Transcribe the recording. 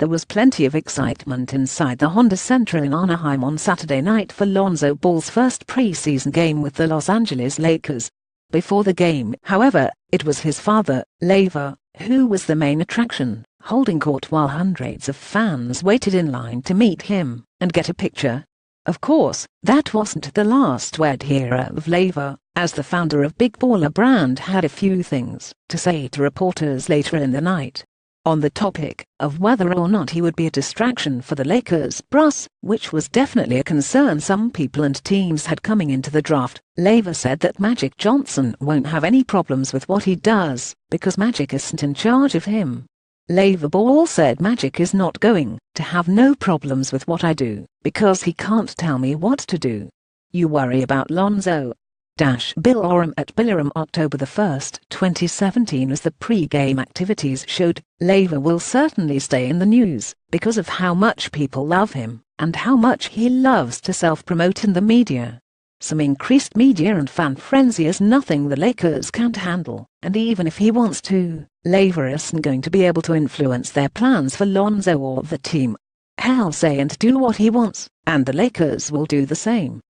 There was plenty of excitement inside the Honda Center in Anaheim on Saturday night for Lonzo Ball's first preseason game with the Los Angeles Lakers. Before the game, however, it was his father, Laver, who was the main attraction, holding court while hundreds of fans waited in line to meet him and get a picture. Of course, that wasn't the last word here of Laver, as the founder of Big Baller brand had a few things to say to reporters later in the night on the topic of whether or not he would be a distraction for the Lakers brass, which was definitely a concern some people and teams had coming into the draft. Laver said that Magic Johnson won't have any problems with what he does, because Magic isn't in charge of him. Laver Ball said Magic is not going to have no problems with what I do, because he can't tell me what to do. You worry about Lonzo, Bill Oram at Billerum, October 1, 2017 As the pre-game activities showed, Leva will certainly stay in the news because of how much people love him and how much he loves to self-promote in the media. Some increased media and fan frenzy is nothing the Lakers can't handle, and even if he wants to, Lever isn't going to be able to influence their plans for Lonzo or the team. He'll say and do what he wants, and the Lakers will do the same.